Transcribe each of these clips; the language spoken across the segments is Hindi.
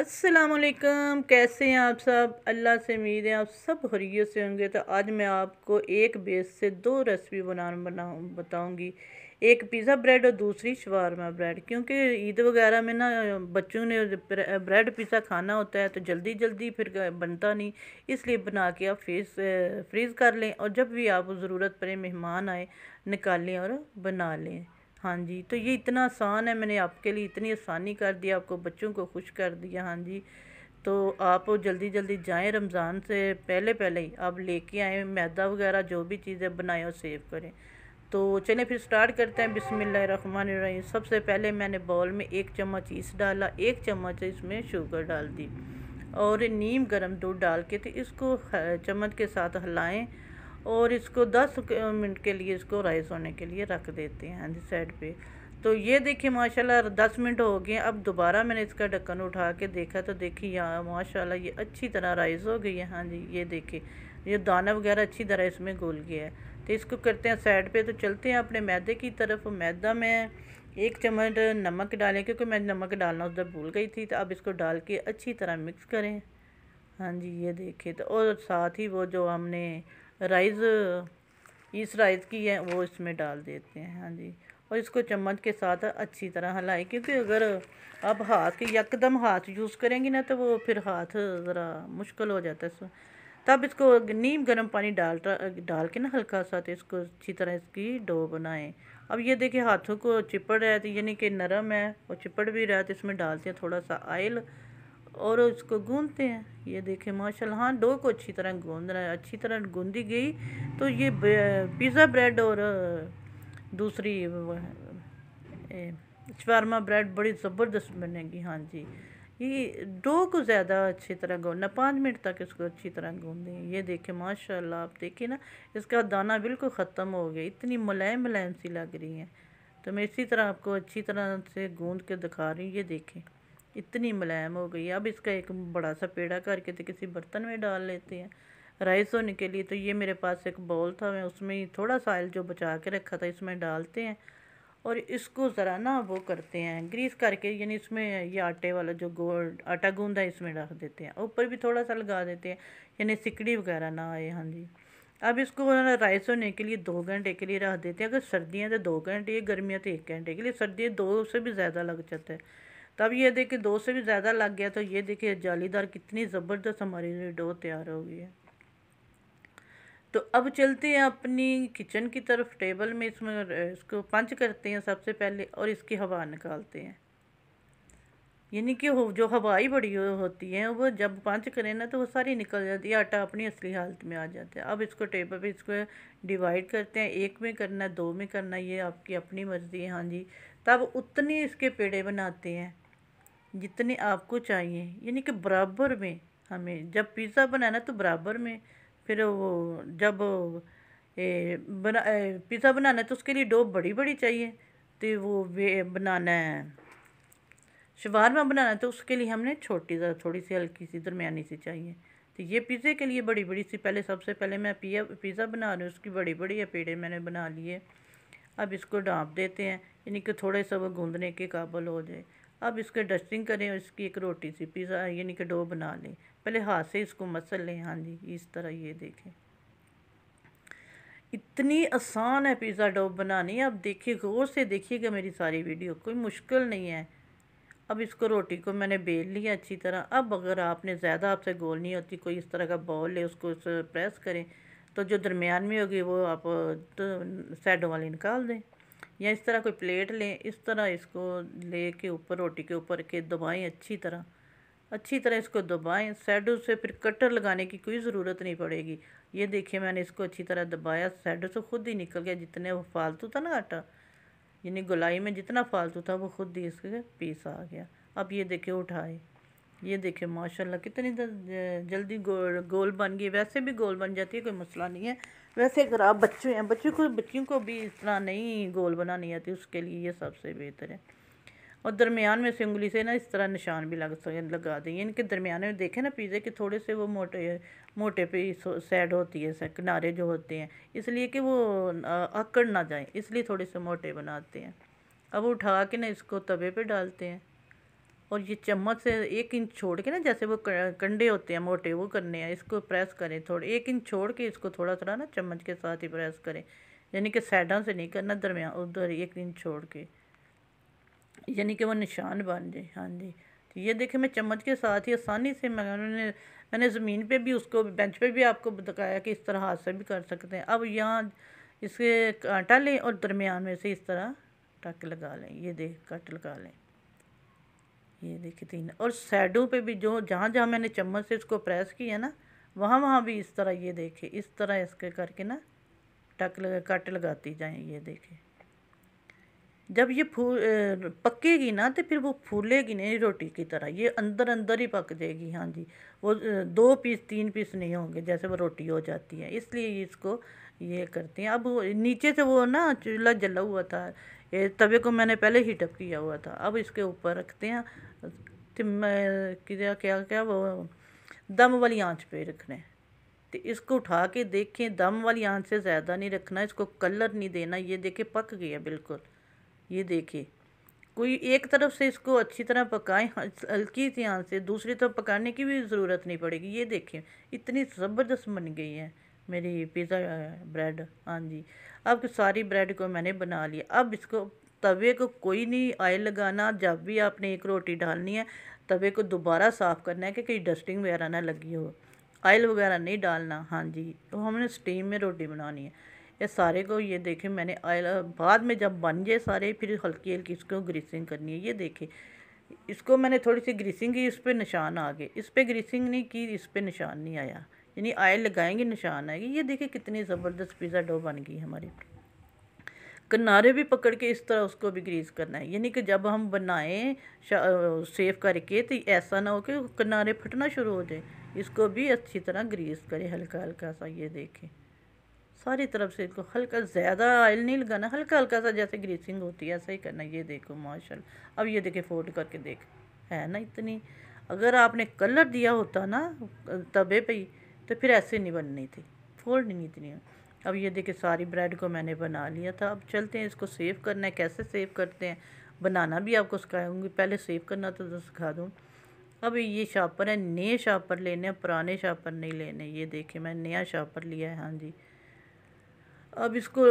असलकम कैसे हैं आप सब अल्लाह से उम्मीद है आप सब हरियत से होंगे तो आज मैं आपको एक बेस से दो रेसिपी बना बनाऊँ बताऊँगी एक पिज़्ज़ा ब्रेड और दूसरी शवारमा ब्रेड क्योंकि ईद वगैरह में ना बच्चों ने ब्रेड पिज़्ज़ा खाना होता है तो जल्दी जल्दी फिर बनता नहीं इसलिए बना के आप फ्रीज फ्रीज़ कर लें और जब भी आप ज़रूरत पड़े मेहमान आए निकाल लें और बना लें हाँ जी तो ये इतना आसान है मैंने आपके लिए इतनी आसानी कर दी आपको बच्चों को खुश कर दिया हाँ जी तो आप जल्दी जल्दी जाएं रमज़ान से पहले पहले ही आप लेके आएँ मैदा वगैरह जो भी चीज़ें बनाएं और सेव करें तो चलें फिर स्टार्ट करते हैं बिसमीम सबसे पहले मैंने बॉल में एक चम्मच ईस डाला एक चम्मच इसमें शुगर डाल दी और नीम गर्म दूध डाल के तो इसको चम्मच के साथ हलाएँ और इसको दस मिनट के लिए इसको राइस होने के लिए रख देते हैं साइड पे तो ये देखिए माशाल्लाह दस मिनट हो गए अब दोबारा मैंने इसका ढक्कन उठा के देखा तो देखिए यहाँ माशाल्लाह ये अच्छी तरह राइस हो गई है हाँ जी ये देखिए ये दाना वगैरह अच्छी तरह इसमें घुल गया है तो इसको करते हैं साइड पर तो चलते हैं अपने मैदे की तरफ मैदा में एक चम्मच नमक डालें क्योंकि मैं नमक डालना उधर भूल गई थी तो अब इसको डाल के अच्छी तरह मिक्स करें हाँ जी ये देखिए तो और साथ ही वो जो हमने राइस इस राइस की है वो इसमें डाल देते हैं हाँ जी और इसको चम्मच के साथ अच्छी तरह हलाएं क्योंकि अगर आप हाथ के यकदम हाथ यूज़ करेंगी ना तो वो फिर हाथ ज़रा मुश्किल हो जाता है तब इसको नीम गर्म पानी डाल डाल के ना हल्का सा तो इसको अच्छी तरह इसकी डो बनाएं अब ये देखिए हाथों को चिपड़ रहा है तो यानी कि नरम है और चिपड़ भी रहा है तो इसमें डालते हैं थोड़ा सा आयल और उसको गूंदते हैं ये देखें माशा हाँ डो को अच्छी तरह गूंद रहा है अच्छी तरह गूंदी गई तो ये पिज़्ज़ा ब्रेड और दूसरी शवारमा ब्रेड बड़ी ज़बरदस्त बनेगी हाँ जी ये डो को ज़्यादा अच्छी तरह गूंदना पाँच मिनट तक इसको अच्छी तरह गूंदें ये देखें माशाल्लाह आप देखिए ना इसका दाना बिल्कुल ख़त्म हो गया इतनी मुलायम मुलायम सी लग रही है तो मैं इसी तरह आपको अच्छी तरह से गूँध के दिखा रही हूँ ये देखें इतनी मुलायम हो गई है अब इसका एक बड़ा सा पेड़ा करके तो किसी बर्तन में डाल लेते हैं राइस होने के लिए तो ये मेरे पास एक बॉल था मैं उसमें ही थोड़ा सा ऑयल जो बचा के रखा था इसमें डालते हैं और इसको ज़रा ना वो करते हैं ग्रीस करके यानी इसमें ये आटे वाला जो गोल आटा गूंदा है इसमें रख देते हैं ऊपर भी थोड़ा सा लगा देते हैं यानी सिकड़ी वगैरह ना आए हाँ जी अब इसको राइस होने के लिए दो घंटे के लिए रख देते हैं अगर सर्दियाँ तो दो घंटे गर्मियाँ तो एक घंटे के लिए सर्दियाँ दो से भी ज़्यादा लग जाता है तब ये देखिए दो से भी ज़्यादा लग गया तो ये देखिए जालीदार कितनी ज़बरदस्त हमारी डो तैयार हो गई है तो अब चलते हैं अपनी किचन की तरफ टेबल में इसमें इसको पंच करते हैं सबसे पहले और इसकी हवा निकालते हैं यानी कि जो हवाई बड़ी हो, होती है वो जब पंच करें ना तो वो सारी निकल जाती है आटा अपनी असली हालत में आ जाता है अब इसको टेबल पे इसको डिवाइड करते हैं एक में करना है दो में करना ये आपकी अपनी मर्ज़ी है हाँ जी तब उतनी इसके पेड़े बनाते हैं जितने आपको चाहिए यानी कि बराबर में हमें जब पिज़्ज़ा बनाना तो बराबर में फिर वो जब ए, बना पिज़्ज़ा बनाना है तो उसके लिए डो बड़ी बड़ी चाहिए तो वो वे बनाना है शवारमा बनाना तो उसके लिए हमने छोटी ज़रा थोड़ी सी हल्की सी दरमियानी सी चाहिए तो ये पिज़्ज़े के लिए बड़ी बड़ी सी पहले सबसे पहले मैं पिया पिज़्ज़ा बना रही हूँ उसकी बड़ी बड़ी या पेड़े मैंने बना लिए अब इसको डाँप देते हैं यानी कि थोड़े सब गूँधने के काबल हो जाए अब इसके डस्टिंग करें इसकी एक रोटी सी पिज़्ज़ा यानी कि डो बना लें पहले हाथ से इसको मसल लें हाँ जी इस तरह ये देखें इतनी आसान है पिज़्ज़ा डो बनानी अब देखिए गौर से देखिएगा मेरी सारी वीडियो कोई मुश्किल नहीं है अब इसको रोटी को मैंने बेल लिया अच्छी तरह अब अगर आपने ज़्यादा आपसे गोल नहीं होती कोई इस तरह का बॉल है उसको प्रेस करें तो जो दरमियान में होगी वो आप तो सैडों वाली निकाल दें या इस तरह कोई प्लेट लें इस तरह इसको ले के ऊपर रोटी के ऊपर के दबाएं अच्छी तरह अच्छी तरह इसको दबाएं साइडों से फिर कटर लगाने की कोई ज़रूरत नहीं पड़ेगी ये देखिए मैंने इसको अच्छी तरह दबाया साइडों से खुद ही निकल गया जितने वो फालतू था ना आटा यानी गुलाई में जितना फालतू था वो खुद ही इसके पीस आ गया अब ये देखिए उठाए ये देखिए माशाल्लाह कितनी जल्दी गोल गोल बन गई वैसे भी गोल बन जाती है कोई मसला नहीं है वैसे अगर आप बच्चे हैं बच्चों को बच्चियों को भी इस तरह नहीं गोल बनानी आती उसके लिए ये सबसे बेहतर है और दरमियान में से उंगली से ना इस तरह निशान भी लग सक लगा दें इनके दरमियान में देखें ना पिज़्ज़े के थोड़े से वो मोटे मोटे पे सैड होती है किनारे जो होते हैं इसलिए कि वो अकड़ ना जाए इसलिए थोड़े से मोटे बनाते हैं अब उठा के ना इसको तवे पे डालते हैं और ये चम्मच से एक इंच छोड़ के ना जैसे वो कंडे होते हैं मोटे वो करने हैं इसको प्रेस करें थोड़े एक इंच छोड़ के इसको थोड़ा थोड़ा ना चम्मच के साथ ही प्रेस करें यानी कि साइडों से नहीं करना दरमियान उधर एक इंच छोड़ के यानी कि वो निशान बन जाए हाँ जी तो ये देखें मैं चम्मच के साथ ही आसानी से मैं उन्होंने मैंने ज़मीन पे भी उसको बेंच पे भी आपको बताया कि इस तरह हाथ से भी कर सकते हैं अब यहाँ इसके कांटा लें और दरमियान में से इस तरह टक लगा लें ये देख कट लगा लें ये देखिए तीन और साइडों पे भी जो जहाँ जहाँ मैंने चम्मच से इसको प्रेस किया ना वहाँ वहाँ भी इस तरह ये देखिए इस तरह इसके करके ना टक लगा कट लगाती जाए ये देखिए जब ये फूल पकेगी ना तो फिर वो फूलेगी नहीं रोटी की तरह ये अंदर अंदर ही पक जाएगी हाँ जी वो दो पीस तीन पीस नहीं होंगे जैसे वो रोटी हो जाती है इसलिए इसको ये करती हैं अब नीचे से वो ना चूल्हा जला हुआ था ये तवे को मैंने पहले हीटअप किया हुआ था अब इसके ऊपर रखते हैं क्या क्या क्या वो दम वाली आंच पे रखना है तो इसको उठा के देखें दम वाली आंच से ज़्यादा नहीं रखना इसको कलर नहीं देना ये देखे पक गया बिल्कुल ये देखे कोई एक तरफ से इसको अच्छी तरह पकाएं हल्की सी आंच से दूसरी तरफ पकाने की भी ज़रूरत नहीं पड़ेगी ये देखें इतनी ज़बरदस्त बन गई है मेरी पिज़्ज़ा ब्रेड हाँ जी अब सारी ब्रेड को मैंने बना लिया अब इसको तवे को कोई नहीं आयल लगाना जब भी आपने एक रोटी डालनी है तवे को दोबारा साफ़ करना है कि कहीं डस्टिंग वगैरह ना लगी हो आयल वगैरह नहीं डालना हाँ जी तो हमने स्टीम में रोटी बनानी है ये सारे को ये देखे मैंने आयल बाद में जब बन जाए सारे फिर हल्की हल्की इसको ग्रीसिंग करनी है ये देखे इसको मैंने थोड़ी सी ग्रीसिंग की इस पर निशान आ गए इस पर ग्रीसिंग नहीं की इस पर निशान नहीं आया यानी आयल लगाएंगे निशान आएगी ये देखिए कितनी ज़बरदस्त पिज़्ज़ा डो बन गई हमारी किनारे भी पकड़ के इस तरह उसको भी ग्रीस करना है यानी कि जब हम बनाएं सेव करके तो ऐसा ना हो कि किनारे फटना शुरू हो जाए इसको भी अच्छी तरह ग्रीस करें हल्का हल्का सा ये देखें सारी तरफ से इसको हल्का ज़्यादा ऑयल नहीं लगाना हल्का हल्का सा जैसे ग्रीसिंग होती है ऐसा ही करना ये देखो माशा अब ये देखें फोल्ड करके देख है ना इतनी अगर आपने कलर दिया होता ना तबे पे तो फिर ऐसे नहीं बननी थी फोल्ड नहीं थी अब ये देखिए सारी ब्रेड को मैंने बना लिया था अब चलते हैं इसको सेव करना है कैसे सेव करते हैं बनाना भी आपको सिखाऊंगी पहले सेव करना तो सिखा दूँ अब ये शापर है नए शापर लेने हैं पुराने शापर नहीं लेने ये देखिए मैंने नया शापर लिया है हाँ जी अब इसको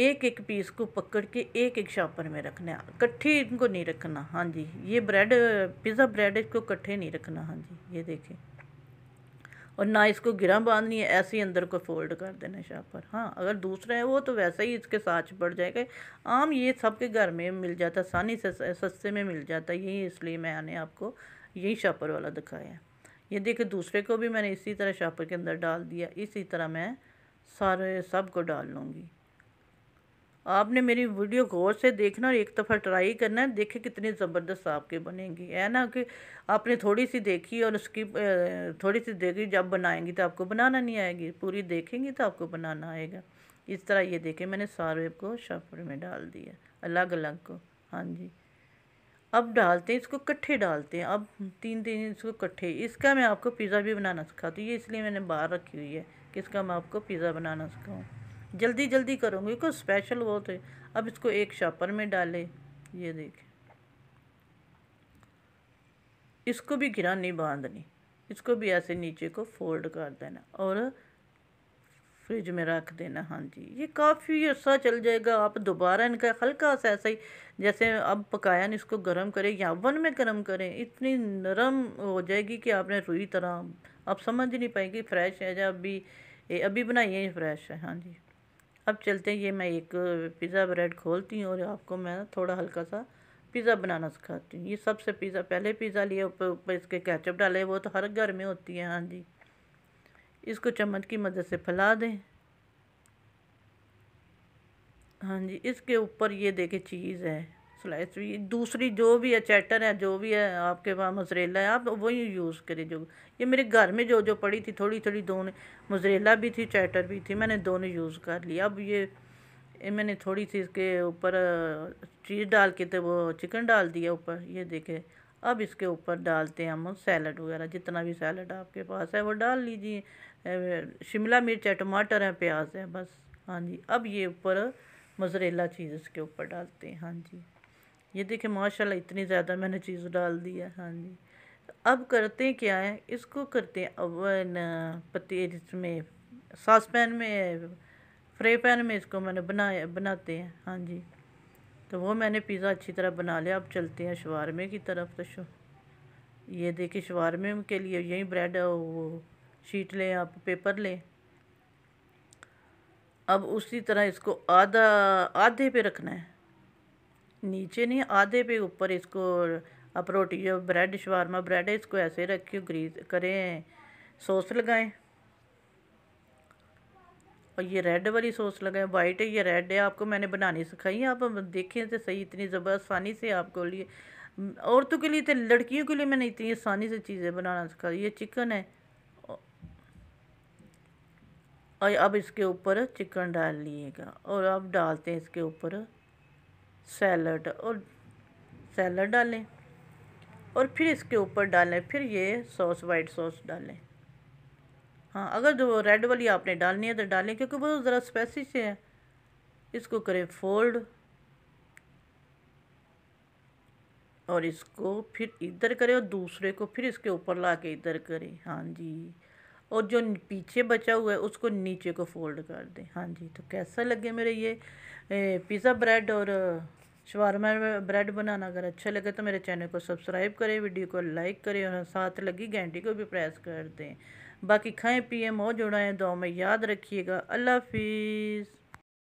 एक एक पीस को पकड़ के एक एक शापर में रखना है इकट्ठे इनको नहीं रखना हाँ जी ये ब्रेड पिज़्ज़ा ब्रेड इसको इकट्ठे नहीं रखना हाँ जी ये देखें और ना इसको गिरा बांधनी है ऐसे ही अंदर को फोल्ड कर देना है शापर हाँ अगर दूसरा है वो तो वैसे ही इसके साथ पड़ जाएगा आम ये सबके घर में मिल जाता आसानी से सस्ते में मिल जाता यही इसलिए मैंने आपको यही शापर वाला दिखाया ये देखे दूसरे को भी मैंने इसी तरह शापर के अंदर डाल दिया इसी तरह मैं सारे सब को डाल लूँगी आपने मेरी वीडियो गौर से देखना और एक दफ़ा ट्राई करना है देखे कितनी ज़बरदस्त आपके बनेंगी है ना कि आपने थोड़ी सी देखी और उसकी थोड़ी सी देखी जब बनाएंगी तो आपको बनाना नहीं आएगी पूरी देखेंगी तो आपको बनाना आएगा इस तरह ये देखें मैंने सारे को शफर में डाल दिया अलग अलग को हाँ जी अब डालते हैं इसको कट्ठे डालते हैं अब तीन तीन इसको कट्ठे इसका मैं आपको पिज़्ज़ा भी बनाना सिखाती हूँ ये इसलिए मैंने बाहर रखी हुई है कि इसका मैं आपको पिज़्ज़ा बनाना सिखाऊँ जल्दी जल्दी करूँगी को स्पेशल वो थे अब इसको एक शॉपर में डालें ये देखें इसको भी घिरा नहीं बांधनी इसको भी ऐसे नीचे को फोल्ड कर देना और फ्रिज में रख देना हाँ जी ये काफ़ी अर्सा चल जाएगा आप दोबारा इनका हल्का सा ऐसा ही जैसे अब पकाया नहीं इसको गर्म करें या वन में गर्म करें इतनी नरम हो जाएगी कि आपने रुई तरह आप समझ नहीं पाएगी फ्रेश है या अभी अभी बनाइए फ्रेश है हाँ जी अब चलते हैं ये मैं एक पिज़्ज़ा ब्रेड खोलती हूँ और आपको मैं थोड़ा हल्का सा पिज़्ज़ा बनाना सिखाती हूँ ये सबसे पिज़्ज़ा पहले पिज़्ज़ा लिए ऊपर ऊपर इसके कैचअप डाले वो तो हर घर में होती है हाँ जी इसको चम्मच की मदद से फैला दें हाँ जी इसके ऊपर ये देखे चीज़ है स्लाइस भी दूसरी जो भी है चैटर है जो भी है आपके पास मजरेला है आप वही यूज़ करें जो ये मेरे घर में जो जो पड़ी थी थोड़ी थोड़ी दोनों मजरेला भी थी चैटर भी थी मैंने दोनों यूज़ कर लिया अब ये ये मैंने थोड़ी सी इसके ऊपर चीज़ डाल के तो वो चिकन डाल दिया ऊपर ये देखे अब इसके ऊपर डालते हैं हम सैलड वगैरह जितना भी सैलड आपके पास है वो डाल लीजिए शिमला मिर्च है टमाटर है प्याज है बस हाँ जी अब ये ऊपर मजरेला चीज़ इसके ऊपर डालते हैं हाँ जी ये देखें माशाल्लाह इतनी ज़्यादा मैंने चीज़ डाल दी है हाँ जी अब करते क्या है इसको करते हैं अवन पति इसमें सास पैन में फ्रे पैन में इसको मैंने बनाया बनाते हैं हाँ जी तो वो मैंने पिज़्ज़ा अच्छी तरह बना लिया अब चलते हैं शवारमे की तरफ तो शो ये देखिए शवारमे के लिए यही ब्रेड वो शीट लें आप पेपर लें अब उसी तरह इसको आधा आधे पे रखना है नीचे नहीं आधे पे ऊपर इसको आप रोटी जो ब्रेड शवारमा ब्रेड है इसको ऐसे रखिए ग्रीस करें सॉस लगाएं और ये रेड वाली सॉस लगाएं वाइट है ये रेड है आपको मैंने बनानी सिखाई है आप देखें तो सही इतनी ज़बरदस्त आसानी से आपको लिए औरतों के लिए तो लड़कियों के लिए मैंने इतनी आसानी से चीज़ें बनाना सिखाई ये चिकन है और अब इसके ऊपर चिकन डाल लीजिएगा और अब डालते हैं इसके ऊपर सैलड और सैलड डालें और फिर इसके ऊपर डालें फिर ये सॉस वाइट सॉस डालें हाँ अगर जो रेड वाली आपने डालनी है तो डालें क्योंकि वो ज़रा स्पेसी से है इसको करें फोल्ड और इसको फिर इधर करें और दूसरे को फिर इसके ऊपर ला के इधर करें हाँ जी और जो पीछे बचा हुआ है उसको नीचे को फोल्ड कर दें हाँ जी तो कैसा लगे मेरे ये पिज़्ज़ा ब्रेड और शवरमा ब्रेड बनाना अगर अच्छा लगे तो मेरे चैनल को सब्सक्राइब करें वीडियो को लाइक करें और साथ लगी घंटी को भी प्रेस कर दें बाकी खाएं पिए मौज उड़ाएँ दो में याद रखिएगा अल्लाह हाफिज़